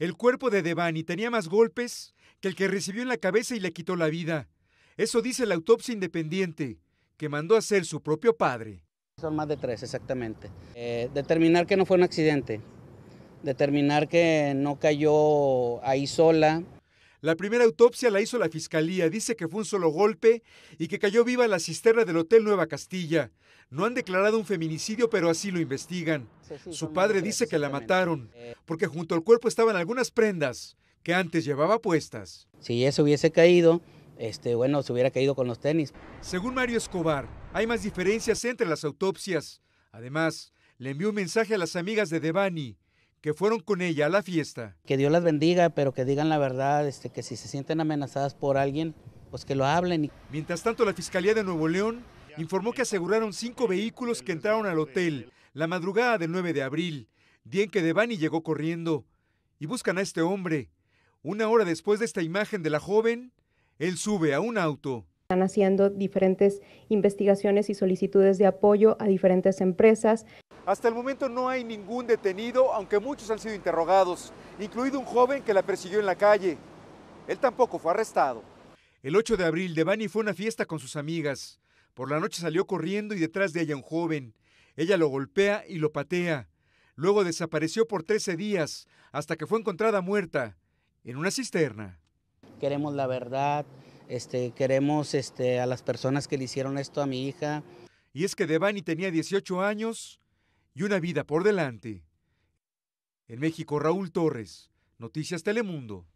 El cuerpo de Devani tenía más golpes que el que recibió en la cabeza y le quitó la vida. Eso dice la autopsia independiente, que mandó a hacer su propio padre. Son más de tres, exactamente. Eh, determinar que no fue un accidente, determinar que no cayó ahí sola, la primera autopsia la hizo la fiscalía. Dice que fue un solo golpe y que cayó viva la cisterna del Hotel Nueva Castilla. No han declarado un feminicidio, pero así lo investigan. Su padre dice que la mataron, porque junto al cuerpo estaban algunas prendas que antes llevaba puestas. Si eso hubiese caído, este, bueno, se hubiera caído con los tenis. Según Mario Escobar, hay más diferencias entre las autopsias. Además, le envió un mensaje a las amigas de Devani que fueron con ella a la fiesta. Que Dios las bendiga, pero que digan la verdad, este, que si se sienten amenazadas por alguien, pues que lo hablen. Mientras tanto, la Fiscalía de Nuevo León informó que aseguraron cinco vehículos que entraron al hotel la madrugada del 9 de abril, día en que Devani llegó corriendo, y buscan a este hombre. Una hora después de esta imagen de la joven, él sube a un auto. Están haciendo diferentes investigaciones y solicitudes de apoyo a diferentes empresas. Hasta el momento no hay ningún detenido, aunque muchos han sido interrogados, incluido un joven que la persiguió en la calle. Él tampoco fue arrestado. El 8 de abril, Devani fue a una fiesta con sus amigas. Por la noche salió corriendo y detrás de ella un joven. Ella lo golpea y lo patea. Luego desapareció por 13 días hasta que fue encontrada muerta en una cisterna. Queremos la verdad, este, queremos este, a las personas que le hicieron esto a mi hija. Y es que Devani tenía 18 años y una vida por delante. En México, Raúl Torres, Noticias Telemundo.